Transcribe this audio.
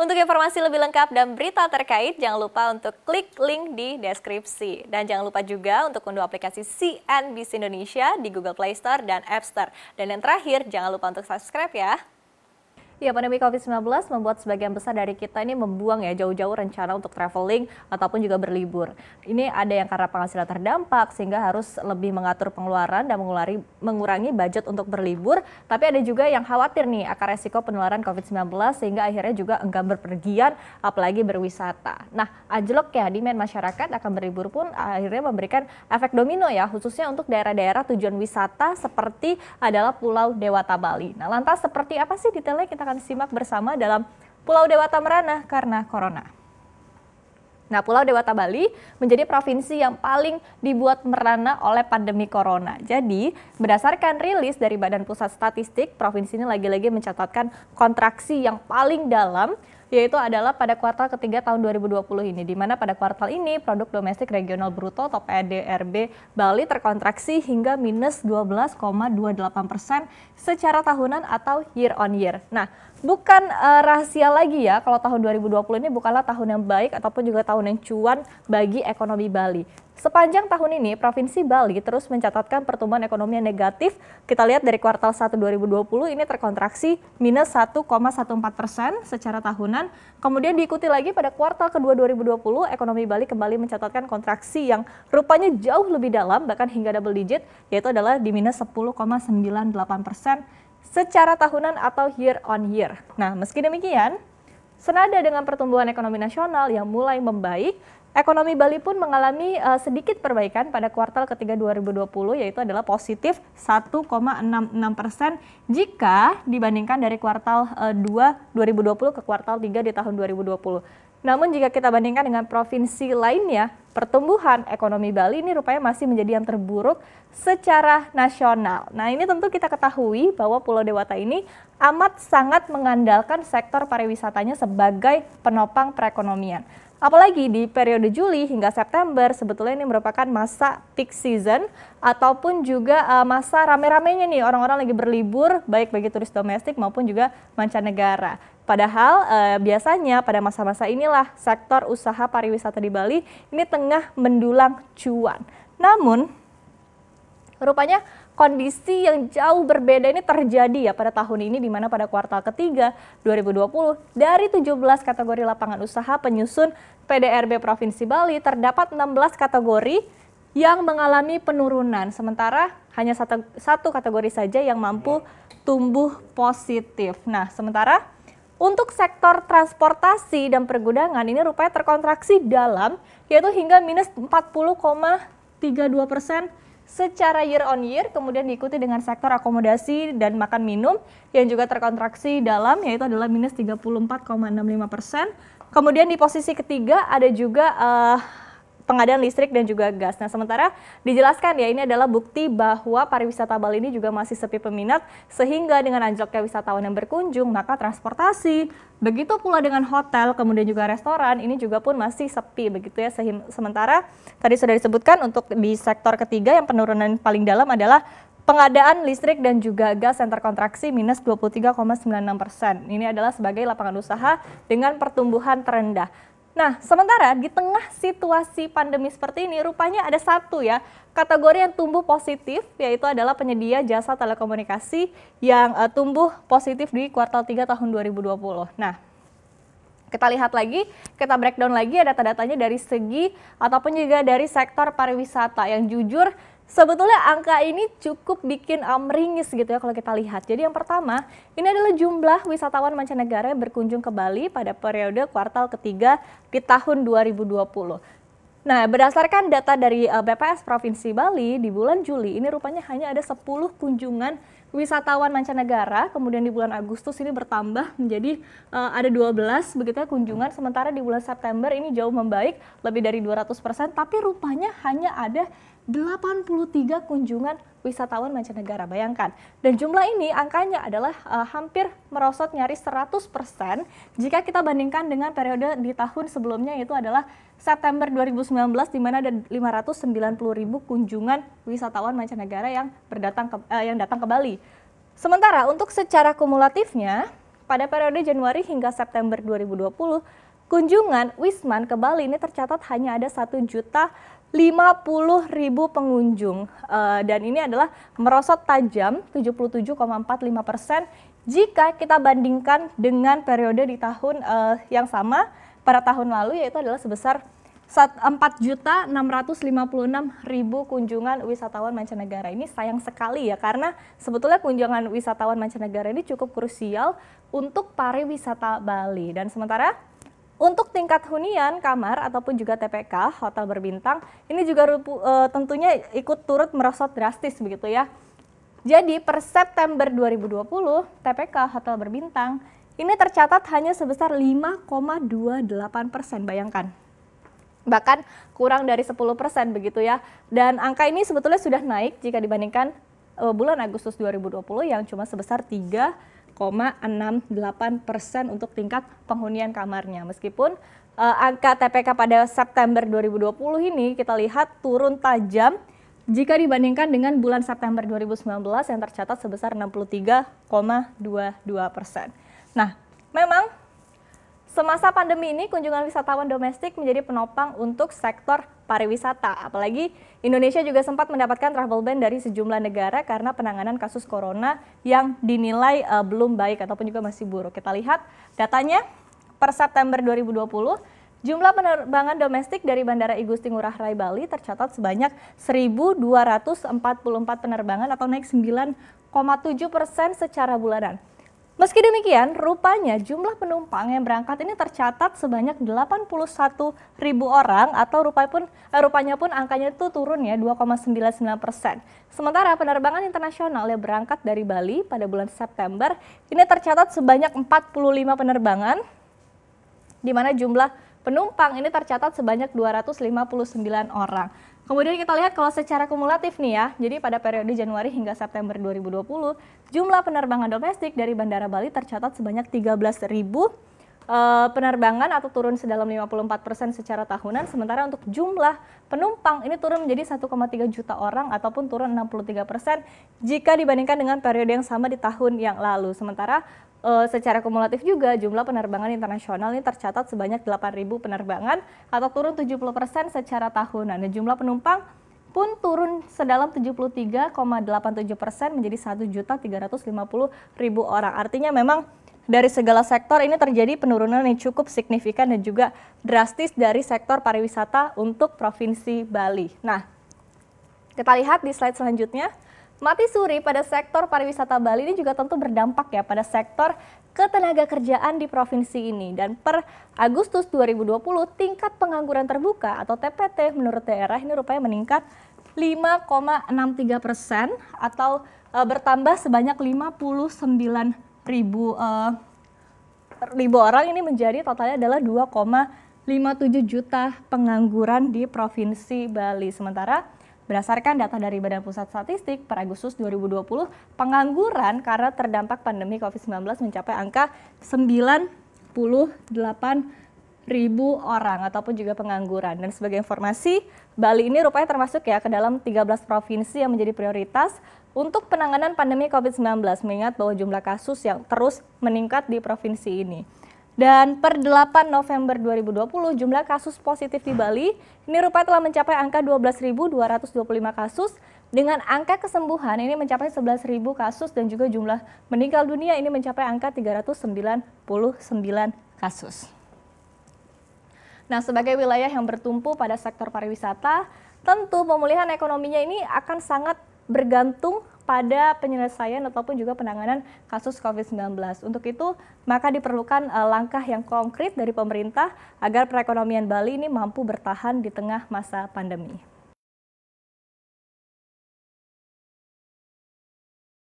Untuk informasi lebih lengkap dan berita terkait, jangan lupa untuk klik link di deskripsi. Dan jangan lupa juga untuk unduh aplikasi CNBC Indonesia di Google Play Store dan App Store. Dan yang terakhir, jangan lupa untuk subscribe ya. Ya, pandemi COVID-19 membuat sebagian besar dari kita ini membuang ya jauh-jauh rencana untuk traveling ataupun juga berlibur. Ini ada yang karena penghasilan terdampak sehingga harus lebih mengatur pengeluaran dan mengulari, mengurangi budget untuk berlibur. Tapi ada juga yang khawatir nih akan resiko penularan COVID-19 sehingga akhirnya juga enggan berpergian apalagi berwisata. Nah, anjlok ya main masyarakat akan berlibur pun akhirnya memberikan efek domino ya khususnya untuk daerah-daerah tujuan wisata seperti adalah Pulau Dewata Bali. Nah, lantas seperti apa sih detailnya kita akan simak bersama dalam Pulau Dewata merana karena corona. Nah, Pulau Dewata Bali menjadi provinsi yang paling dibuat merana oleh pandemi corona. Jadi, berdasarkan rilis dari Badan Pusat Statistik, provinsi ini lagi-lagi mencatatkan kontraksi yang paling dalam yaitu adalah pada kuartal ketiga tahun 2020 ini, di mana pada kuartal ini produk domestik regional bruto atau PDRB Bali terkontraksi hingga minus 12,28 persen secara tahunan atau year on year. Nah, bukan uh, rahasia lagi ya kalau tahun 2020 ini bukanlah tahun yang baik ataupun juga tahun yang cuan bagi ekonomi Bali. Sepanjang tahun ini, Provinsi Bali terus mencatatkan pertumbuhan ekonomi yang negatif. Kita lihat dari kuartal 1 2020 ini terkontraksi minus 1,14 persen secara tahunan. Kemudian diikuti lagi pada kuartal kedua 2020, ekonomi Bali kembali mencatatkan kontraksi yang rupanya jauh lebih dalam, bahkan hingga double digit, yaitu adalah di minus 10,98 persen secara tahunan atau year on year. Nah, meski demikian, Senada dengan pertumbuhan ekonomi nasional yang mulai membaik, ekonomi Bali pun mengalami uh, sedikit perbaikan pada kuartal ketiga 2020 yaitu adalah positif 1,66 persen jika dibandingkan dari kuartal uh, 2 2020 ke kuartal 3 di tahun 2020. Namun jika kita bandingkan dengan provinsi lainnya, pertumbuhan ekonomi Bali ini rupanya masih menjadi yang terburuk secara nasional. Nah, ini tentu kita ketahui bahwa Pulau Dewata ini amat sangat mengandalkan sektor pariwisatanya sebagai penopang perekonomian. Apalagi di periode Juli hingga September sebetulnya ini merupakan masa peak season ataupun juga eh, masa rame-ramenya nih orang-orang lagi berlibur baik bagi turis domestik maupun juga mancanegara. Padahal eh, biasanya pada masa-masa inilah sektor usaha pariwisata di Bali ini tengah mendulang cuan. Namun rupanya kondisi yang jauh berbeda ini terjadi ya pada tahun ini di mana pada kuartal ketiga 2020 dari 17 kategori lapangan usaha penyusun PDRB Provinsi Bali terdapat 16 kategori yang mengalami penurunan sementara hanya satu, satu kategori saja yang mampu tumbuh positif. Nah, sementara untuk sektor transportasi dan pergudangan ini rupanya terkontraksi dalam yaitu hingga minus 40,32 persen secara year on year kemudian diikuti dengan sektor akomodasi dan makan minum yang juga terkontraksi dalam yaitu adalah minus 34,65 persen. Kemudian di posisi ketiga ada juga uh, pengadaan listrik dan juga gas. Nah, sementara dijelaskan ya ini adalah bukti bahwa pariwisata Bali ini juga masih sepi peminat sehingga dengan anjloknya wisatawan yang berkunjung maka transportasi begitu pula dengan hotel kemudian juga restoran ini juga pun masih sepi begitu ya sementara tadi sudah disebutkan untuk di sektor ketiga yang penurunan paling dalam adalah pengadaan listrik dan juga gas yang terkontraksi minus 23,96 persen. Ini adalah sebagai lapangan usaha dengan pertumbuhan terendah. Nah, sementara di tengah situasi pandemi seperti ini, rupanya ada satu ya kategori yang tumbuh positif, yaitu adalah penyedia jasa telekomunikasi yang uh, tumbuh positif di kuartal 3 tahun 2020. Nah, kita lihat lagi, kita breakdown lagi ada data-datanya dari segi ataupun juga dari sektor pariwisata yang jujur Sebetulnya angka ini cukup bikin amringis um, gitu ya kalau kita lihat. Jadi yang pertama, ini adalah jumlah wisatawan mancanegara yang berkunjung ke Bali pada periode kuartal ketiga di tahun 2020. Nah, berdasarkan data dari uh, BPS Provinsi Bali, di bulan Juli ini rupanya hanya ada 10 kunjungan wisatawan mancanegara, kemudian di bulan Agustus ini bertambah menjadi uh, ada 12 begitu ya kunjungan, sementara di bulan September ini jauh membaik, lebih dari 200 persen, tapi rupanya hanya ada 83 kunjungan wisatawan mancanegara. Bayangkan. Dan jumlah ini angkanya adalah uh, hampir merosot nyaris 100% jika kita bandingkan dengan periode di tahun sebelumnya yaitu adalah September 2019 di mana ada 590 ribu kunjungan wisatawan mancanegara yang berdatang ke, uh, yang datang ke Bali. Sementara untuk secara kumulatifnya pada periode Januari hingga September 2020 kunjungan Wisman ke Bali ini tercatat hanya ada satu juta puluh ribu pengunjung eh, dan ini adalah merosot tajam 77,45 persen jika kita bandingkan dengan periode di tahun eh, yang sama pada tahun lalu yaitu adalah sebesar juta 4.656.000 kunjungan wisatawan mancanegara. Ini sayang sekali ya karena sebetulnya kunjungan wisatawan mancanegara ini cukup krusial untuk pariwisata Bali. Dan sementara untuk tingkat hunian kamar ataupun juga TPK hotel berbintang ini juga e, tentunya ikut turut merosot drastis begitu ya. Jadi per September 2020 TPK hotel berbintang ini tercatat hanya sebesar 5,28 persen bayangkan bahkan kurang dari 10% persen begitu ya. Dan angka ini sebetulnya sudah naik jika dibandingkan e, bulan Agustus 2020 yang cuma sebesar 3 persen untuk tingkat penghunian kamarnya. Meskipun uh, angka TPK pada September 2020 ini kita lihat turun tajam jika dibandingkan dengan bulan September 2019 yang tercatat sebesar 63,22 persen. Nah, memang semasa pandemi ini kunjungan wisatawan domestik menjadi penopang untuk sektor pariwisata. Apalagi Indonesia juga sempat mendapatkan travel ban dari sejumlah negara karena penanganan kasus corona yang dinilai uh, belum baik ataupun juga masih buruk. Kita lihat datanya per September 2020 Jumlah penerbangan domestik dari Bandara I Gusti Ngurah Rai Bali tercatat sebanyak 1.244 penerbangan atau naik 9,7 persen secara bulanan. Meski demikian, rupanya jumlah penumpang yang berangkat ini tercatat sebanyak 81 ribu orang atau rupanya pun, eh, rupanya pun angkanya itu turun ya 2,99 persen. Sementara penerbangan internasional yang berangkat dari Bali pada bulan September ini tercatat sebanyak 45 penerbangan di mana jumlah penumpang ini tercatat sebanyak 259 orang. Kemudian kita lihat kalau secara kumulatif nih ya, jadi pada periode Januari hingga September 2020, jumlah penerbangan domestik dari Bandara Bali tercatat sebanyak ribu uh, penerbangan atau turun sedalam 54% secara tahunan, sementara untuk jumlah penumpang ini turun menjadi 1,3 juta orang ataupun turun 63% jika dibandingkan dengan periode yang sama di tahun yang lalu. Sementara uh, secara kumulatif juga jumlah penerbangan internasional ini tercatat sebanyak 8.000 penerbangan atau turun 70% secara tahunan. Dan jumlah penumpang pun turun sedalam 73,87% menjadi 1.350.000 orang. Artinya memang dari segala sektor ini terjadi penurunan yang cukup signifikan dan juga drastis dari sektor pariwisata untuk Provinsi Bali. Nah, kita lihat di slide selanjutnya. Mati suri pada sektor pariwisata Bali ini juga tentu berdampak ya pada sektor ketenaga kerjaan di provinsi ini. Dan per Agustus 2020 tingkat pengangguran terbuka atau TPT menurut daerah ini rupanya meningkat 5,63 persen atau e, bertambah sebanyak 59 ribu eh, ribu orang ini menjadi totalnya adalah 2,57 juta pengangguran di Provinsi Bali. Sementara berdasarkan data dari Badan Pusat Statistik per Agustus 2020, pengangguran karena terdampak pandemi COVID-19 mencapai angka 98 ribu orang ataupun juga pengangguran. Dan sebagai informasi, Bali ini rupanya termasuk ya ke dalam 13 provinsi yang menjadi prioritas untuk penanganan pandemi COVID-19 mengingat bahwa jumlah kasus yang terus meningkat di provinsi ini. Dan per 8 November 2020 jumlah kasus positif di Bali ini rupanya telah mencapai angka 12.225 kasus dengan angka kesembuhan ini mencapai 11.000 kasus dan juga jumlah meninggal dunia ini mencapai angka 399 kasus. Nah, sebagai wilayah yang bertumpu pada sektor pariwisata, tentu pemulihan ekonominya ini akan sangat bergantung pada penyelesaian ataupun juga penanganan kasus COVID-19. Untuk itu, maka diperlukan eh, langkah yang konkret dari pemerintah agar perekonomian Bali ini mampu bertahan di tengah masa pandemi.